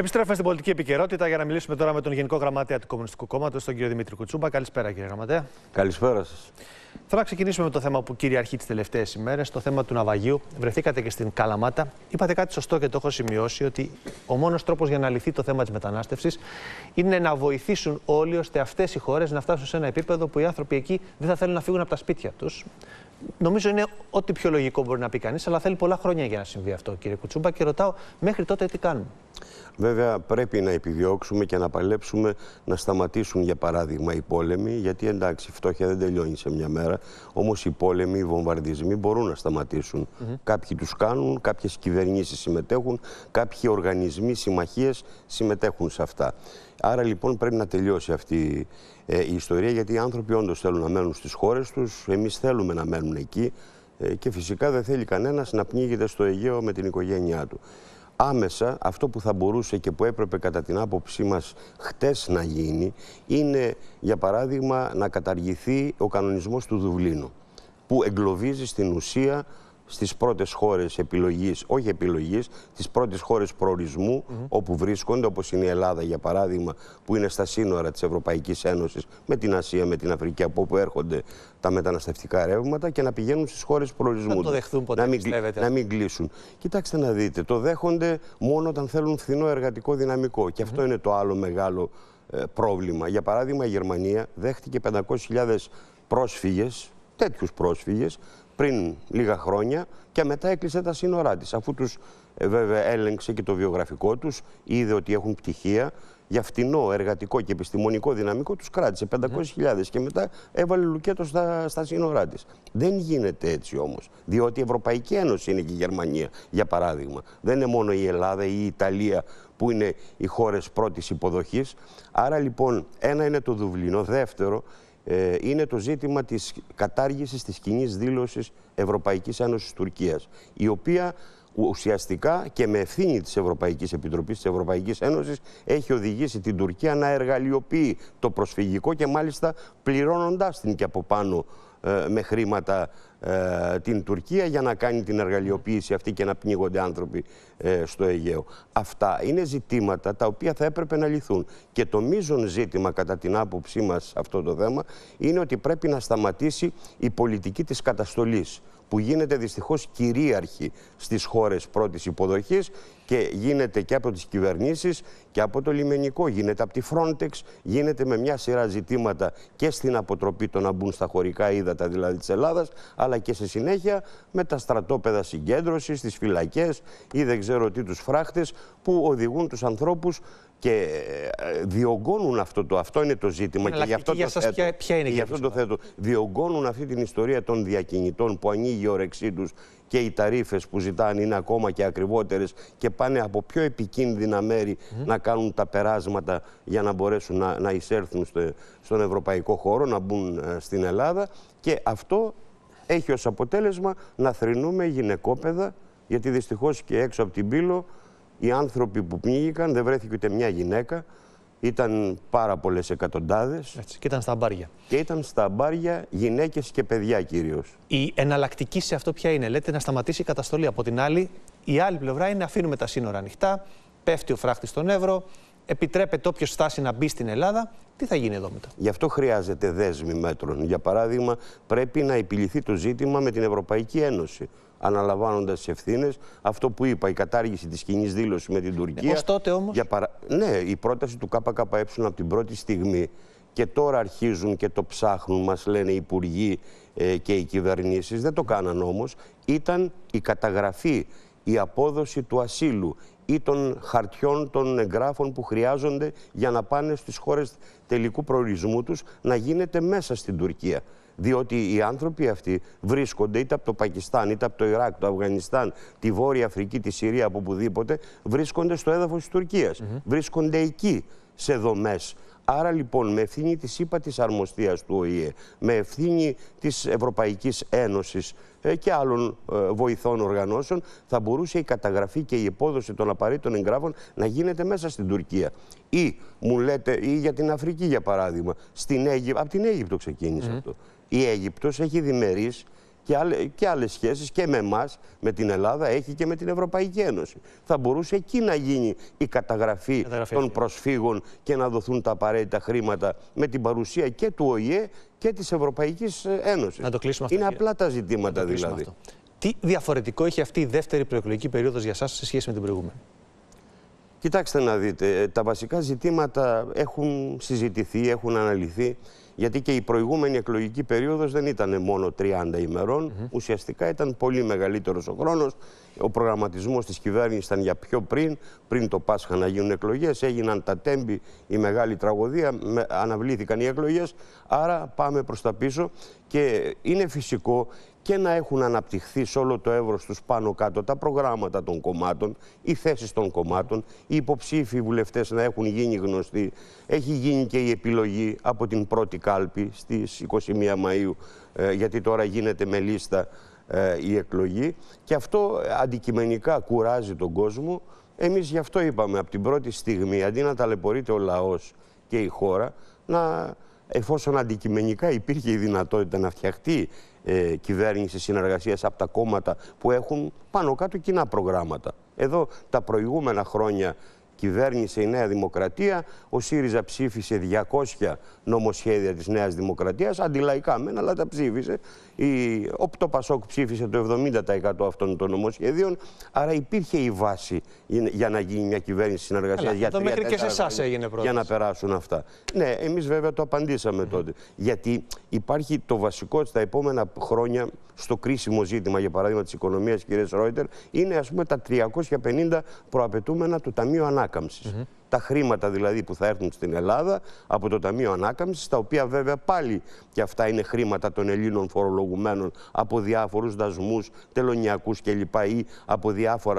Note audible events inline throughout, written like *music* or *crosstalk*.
Επιστρέφουμε στην πολιτική επικαιρότητα για να μιλήσουμε τώρα με τον Γενικό Γραμματέα του Κομμουνιστικού Κόμματος, τον κύριο Δημήτρη Κουτσούμπα. Καλησπέρα, κύριε Γραμματέα. Καλησπέρα σας. Θέλω να ξεκινήσουμε με το θέμα που κυριαρχεί τις τελευταίες ημέρες, το θέμα του ναυαγίου. Βρεθήκατε και στην Καλαμάτα. Είπατε κάτι σωστό και το έχω σημειώσει, ότι ο μόνος τρόπος για να λυθεί το θέμα της μετανάστευσης είναι να βοηθήσουν όλοι ώστε αυτές οι χώρες να φτάσουν σε ένα επίπεδο που οι άνθρωποι εκεί δεν θα θέλουν να φύγουν από τα σπίτια τους. Νομίζω είναι ό,τι πιο λογικό μπορεί να πει κανείς, αλλά θέλει πολλά χρόνια για να συμβεί αυτό, κύριε Κουτσούμπα, και ρωτάω μέχρι τότε τι κάνουν. Βέβαια, πρέπει να επιδιώξουμε και να παλέψουμε να σταματήσουν, για παράδειγμα, οι πόλεμοι. Γιατί εντάξει, η φτώχεια δεν τελειώνει σε μια μέρα. Όμως οι πόλεμοι, οι βομβαρδισμοί μπορούν να σταματήσουν. Mm Κάποιοι τους κάνουν, κάποιες κυβερνήσεις συμμετέχουν, κάποιοι οργανισμοί, συμμαχίες συμμετέχουν σε αυτά. Άρα λοιπόν πρέπει να τελειώσει αυτή ε, η ιστορία γιατί οι άνθρωποι όντως θέλουν να μένουν στις χώρες τους, εμείς θέλουμε να μένουν εκεί ε, και φυσικά δεν θέλει κανένας να πνίγεται στο Αιγαίο με την οικογένειά του. Άμεσα αυτό που θα μπορούσε και που έπρεπε κατά την άποψή μας χτες να γίνει είναι για παράδειγμα να καταργηθεί ο κανονισμός του Δουβλίνου που εγκλωβίζει στην ουσία στις πρώτες χώρες επιλογής, όχι επιλογής, στις πρώτες χώρες προορισμού όπου βρίσκονται, όπως είναι η Ελλάδα για παράδειγμα, που είναι στα σύνορα της Ευρωπαϊκής Ένωσης με την Ασία, με την Αφρική, από όπου έρχονται τα μεταναστευτικά ρεύματα και να πηγαίνουν στις χώρες προορισμού. Να το δεχθούν ποτέ, να μην, να μην κλείσουν. Κοιτάξτε να δείτε, το δέχονται μόνο όταν θέλουν φθηνό εργατικό δυναμικό και αυτό είναι το άλλο μεγάλο ε, πρόβλημα. Για παράδειγμα, η Γερμανία δέχτηκε 500.000 πρόσφυγες, τέτοιους πρόσφυγες, πριν λίγα χρόνια και μετά έκλεισε τα σύνορά της. Αφού τους ε, βέβαια έλεγξε και το βιογραφικό τους, είδε ότι έχουν πτυχία, για φτηνό εργατικό και επιστημονικό δυναμικό τους κράτησε 500.000 και μετά έβαλε λουκέτο στα, στα σύνορά της. Δεν γίνεται έτσι όμως, διότι η Ευρωπαϊκή Ένωση είναι και η Γερμανία, για παράδειγμα. Δεν είναι μόνο η Ελλάδα ή η Ιταλία που είναι οι χώρες πρώτης υποδοχής. Άρα λοιπόν ένα είναι το Δουβλίνο, δεύτερο ε, είναι το ζήτημα της κατάργησης της κοινή δήλωσης Ευρωπαϊκής Ένωσης Τουρκίας, η οποία ουσιαστικά και με ευθύνη της Ευρωπαϊκής Επιτροπής της Ευρωπαϊκής Ένωσης έχει οδηγήσει την Τουρκία να εργαλειοποιεί το προσφυγικό και μάλιστα πληρώνοντάς την και από πάνω ε, με χρήματα ε, την Τουρκία για να κάνει την εργαλειοποίηση αυτή και να πνίγονται άνθρωποι ε, στο Αιγαίο. Αυτά είναι ζητήματα τα οποία θα έπρεπε να λυθούν. Και το μείζον ζήτημα κατά την άποψή μας αυτό το θέμα είναι ότι πρέπει να σταματήσει η πολιτική της καταστολής που γίνεται δυστυχώς κυρίαρχη στις χώρες πρώτης υποδοχής και γίνεται και από τις κυβερνήσεις και από το λιμενικό, γίνεται από τη Frontex, γίνεται με μια σειρά ζητήματα και στην αποτροπή των να μπουν στα χωρικά ύδατα δηλαδή της Ελλάδας, αλλά και σε συνέχεια με τα στρατόπεδα συγκέντρωσης, τις φυλακές ή δεν ξέρω τι τους φράχτες που οδηγούν τους ανθρώπους και ε, διωγγώνουν αυτό το. Αυτό είναι το ζήτημα. και, γι' αυτό, για το, θέτω, είναι αυτό το θέτω. Διωγγώνουν αυτή την ιστορία των διακινητών που ανοίγει η όρεξή τους και οι ταρήφε που ζητάνε είναι ακόμα και ακριβότερες και πάνε από πιο επικίνδυνα μέρη να κάνουν τα περάσματα για να μπορέσουν να, να εισέλθουν στον ευρωπαϊκό χώρο, να μπουν ε, στην Ελλάδα. Και αυτό έχει ως αποτέλεσμα να θρυνούμε γυναικόπαιδα, γιατί δυστυχώς και έξω από την πύλο οι άνθρωποι που πνίγηκαν δεν βρέθηκε ούτε μια γυναίκα. Ήταν πάρα πολλές εκατοντάδες. Έτσι, και ήταν στα μπάρια. Και ήταν στα μπάρια γυναίκες και παιδιά κυρίως. Η εναλλακτική σε αυτό ποια είναι. Λέτε να σταματήσει η καταστολή. Από την άλλη, η άλλη πλευρά είναι αφήνουμε τα σύνορα ανοιχτά, πέφτει ο φράχτης στον Εύρο, επιτρέπεται όποιος φτάσει να μπει στην Ελλάδα, τι θα γίνει εδώ μετά. Γι' αυτό χρειάζεται δέσμη μέτρων. Για παράδειγμα, πρέπει να επιληθεί το ζήτημα με την Ευρωπαϊκή Ένωση. Αναλαμβάνοντας τι ευθύνες, αυτό που είπα, η κατάργηση της κοινή δήλωσης με την Τουρκία. Ναι, τότε όμως. Ναι, η πρόταση του ΚΚΕ από την πρώτη στιγμή και τώρα αρχίζουν και το ψάχνουν, μας λένε οι υπουργοί ε, και οι κυβερνήσεις, δεν το κάναν όμως, ήταν η καταγραφή η απόδοση του ασύλου ή των χαρτιών των εγγράφων που χρειάζονται για να πάνε στις χώρες τελικού προορισμού τους να γίνεται μέσα στην Τουρκία. Διότι οι άνθρωποι αυτοί βρίσκονται είτε από το Πακιστάν, είτε από το Ιράκ, το Αφγανιστάν, τη Βόρεια Αφρική, τη Συρία, από οπουδήποτε, βρίσκονται στο έδαφος της Τουρκίας. Βρίσκονται εκεί σε δομές Άρα λοιπόν με ευθύνη της ΥΠΑ της Αρμοστίας του ΟΗΕ, με ευθύνη της Ευρωπαϊκής Ένωσης ε, και άλλων ε, βοηθών οργανώσεων θα μπορούσε η καταγραφή και η υπόδοση των απαραίτητων εγγράφων να γίνεται μέσα στην Τουρκία. Ή, μου λέτε, ή για την Αφρική για παράδειγμα. Στην Από την Αίγυπτο ξεκίνησε αυτό. Η Αίγυπτος έχει διμερείς και, άλλε, και άλλες σχέσεις και με εμάς, με την Ελλάδα, έχει και με την Ευρωπαϊκή Ένωση. Θα μπορούσε εκεί να γίνει η καταγραφή, των ναι. προσφύγων και να δοθούν τα απαραίτητα χρήματα με την παρουσία και του ΟΗΕ και της Ευρωπαϊκής ε, Ένωσης. Να το κλείσουμε αυτό. Είναι απλά τα ζητήματα δηλαδή. Τι διαφορετικό έχει αυτή η δεύτερη προεκλογική περίοδος για σας σε σχέση με την προηγούμενη. Κοιτάξτε να δείτε, ε, τα βασικά ζητήματα έχουν συζητηθεί, έχουν αναλυθεί γιατί και η προηγούμενη εκλογική περίοδος δεν ήταν μόνο 30 ημερών, ουσιαστικά ήταν πολύ μεγαλύτερος ο χρόνος. Ο προγραμματισμός της κυβέρνησης ήταν για πιο πριν, πριν το Πάσχα να γίνουν εκλογές, έγιναν τα τέμπη, η μεγάλη τραγωδία, αναβλήθηκαν οι εκλογές, άρα πάμε προς τα πίσω και είναι φυσικό και να έχουν αναπτυχθεί σε όλο το εύρος τους πάνω κάτω τα προγράμματα των κομμάτων, οι θέσεις των κομμάτων, οι υποψήφοι βουλευτές να έχουν γίνει γνωστοί. Έχει γίνει και η επιλογή από την πρώτη κάλπη στις 21 Μαΐου, ε, γιατί τώρα γίνεται με λίστα ε, η εκλογή. Και αυτό ε, αντικειμενικά κουράζει τον κόσμο. Εμείς γι' αυτό είπαμε από την πρώτη στιγμή, αντί να ταλαιπωρείται ο λαός και η χώρα, να εφόσον αντικειμενικά υπήρχε η δυνατότητα να φτιαχτεί ε, κυβέρνηση συνεργασίας από τα κόμματα που έχουν πάνω κάτω κοινά προγράμματα. Εδώ τα προηγούμενα χρόνια κυβέρνησε η Νέα Δημοκρατία, ο ΣΥΡΙΖΑ ψήφισε 200 νομοσχέδια της Νέας Δημοκρατίας, αντιλαϊκά μεν, αλλά τα ψήφισε. Η... Το Πασόκ ψήφισε το 70% αυτών των νομοσχεδίων, άρα υπήρχε η βάση για να γίνει μια κυβέρνηση συνεργασίας για τρία μέχρι και έγινε Για να περάσουν αυτά. Ναι, εμείς βέβαια το απαντήσαμε τότε. Γιατί υπάρχει το βασικό στα επόμενα χρόνια στο κρίσιμο ζήτημα, για παράδειγμα, της οικονομίας, κύριε Ρόιτερ, είναι ας πούμε τα 350 προαπαιτούμενα του Ταμείου Ανάκαμψης. Τα χρήματα δηλαδή που θα έρθουν στην Ελλάδα από το Ταμείο Ανάκαμψης, τα οποία βέβαια πάλι και αυτά είναι χρήματα των Ελλήνων φορολογουμένων από διάφορους δασμούς, τελωνιακούς κλπ. ή από,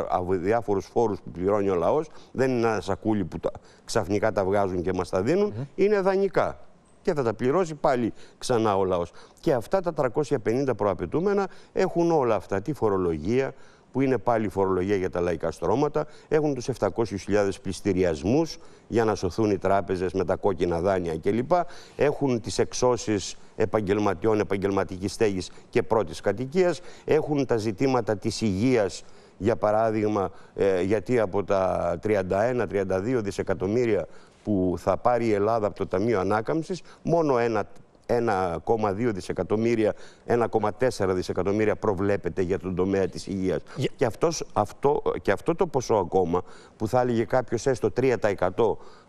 από διάφορου φόρους που πληρώνει ο λαός. Δεν είναι ένας σακούλι που τα, ξαφνικά τα βγάζουν και μας τα δίνουν. Είναι δανεικά και θα τα πληρώσει πάλι ξανά ο λαός. Και αυτά τα 350 προαπαιτούμενα έχουν όλα αυτά, τη φορολογία, που είναι πάλι φορολογία για τα λαϊκά στρώματα, έχουν τους 700.000 πληστηριασμούς για να σωθούν οι τράπεζες με τα κόκκινα δάνεια κλπ. Έχουν τις εξώσεις επαγγελματιών, επαγγελματικής στέγης και πρώτης κατοικίας, έχουν τα ζητήματα της υγείας, για παράδειγμα, ε, γιατί από τα 31-32 δισεκατομμύρια που θα πάρει η Ελλάδα από το Ταμείο Ανάκαμψης, μόνο 1,2 δισεκατομμύρια, 1,4 δισεκατομμύρια προβλέπεται για τον τομέα της υγείας. Και, αυτός, αυτό, και αυτό το ποσό ακόμα που θα έλεγε κάποιος έστω 3%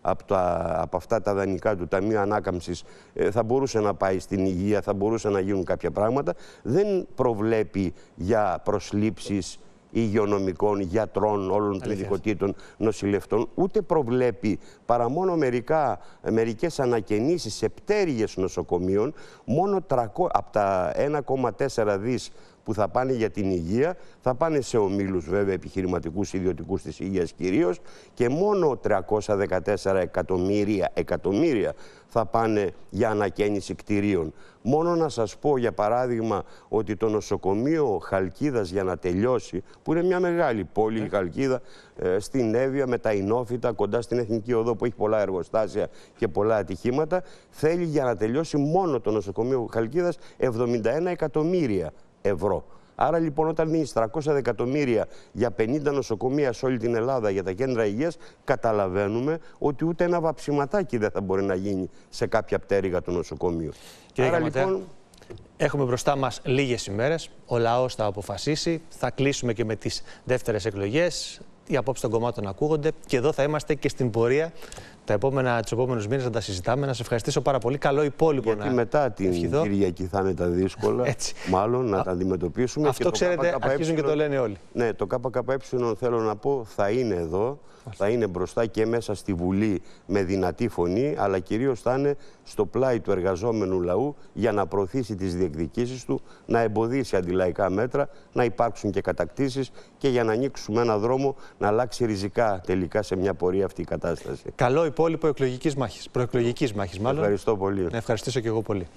από, τα, από αυτά τα δανεικά του Ταμείου Ανάκαμψης ε, θα μπορούσε να πάει στην υγεία, θα μπορούσε να γίνουν κάποια πράγματα, δεν προβλέπει για προσλήψεις υγειονομικών, γιατρών, όλων των ειδικοτήτων, νοσηλευτών, ούτε προβλέπει παρά μόνο μερικά, μερικές σε πτέρυγες νοσοκομείων, μόνο από τα 1,4 δις που θα πάνε για την υγεία, θα πάνε σε ομίλους βέβαια επιχειρηματικούς ιδιωτικούς της υγείας κυρίως και μόνο 314 εκατομμύρια, εκατομμύρια θα πάνε για ανακαίνιση κτηρίων. Μόνο να σας πω για παράδειγμα ότι το νοσοκομείο Χαλκίδας για να τελειώσει, που είναι μια μεγάλη πόλη η Χαλκίδα, ε, στην Εύβοια με τα Ινόφυτα κοντά στην Εθνική Οδό που έχει πολλά εργοστάσια και πολλά ατυχήματα, θέλει για να τελειώσει μόνο το νοσοκομείο Χαλκίδας 71 εκατομμύρια ευρώ. Άρα λοιπόν, όταν είναι 300 δεκατομμύρια για 50 νοσοκομεία σε όλη την Ελλάδα για τα κέντρα υγείας, καταλαβαίνουμε ότι ούτε ένα βαψιματάκι δεν θα μπορεί να γίνει σε κάποια πτέρυγα του νοσοκομείου. Κύριε Άρα, λοιπόν... έχουμε μπροστά μας λίγες ημέρες, Ο λαός θα αποφασίσει. Θα κλείσουμε και με τις δεύτερες εκλογές, Οι απόψεις των κομμάτων ακούγονται και εδώ θα είμαστε και στην πορεία τα επόμενα, τους επόμενους μήνες να τα συζητάμε. Να σε ευχαριστήσω πάρα πολύ. Καλό υπόλοιπο Γιατί να μετά την ευχηθώ. Κυριακή θα είναι τα δύσκολα, *laughs* μάλλον να τα αντιμετωπίσουμε. Αυτό και ξέρετε, το αρχίζουν και το λένε όλοι. Ναι, το ΚΚΕ θέλω να πω θα είναι εδώ, θα είναι μπροστά και μέσα στη Βουλή με δυνατή φωνή, αλλά κυρίως θα είναι στο πλάι του εργαζόμενου λαού για να προωθήσει τις διεκδικήσεις του, να εμποδίσει αντιλαϊκά μέτρα, να υπάρξουν και κατακτήσεις και για να ανοίξουμε ένα δρόμο να αλλάξει ριζικά τελικά σε μια πορεία αυτή η κατάσταση. Καλό υπόλοιπο εκλογικής μάχης. Προεκλογικής μάχης, μάλλον. Ευχαριστώ πολύ. Να ευχαριστήσω και εγώ πολύ.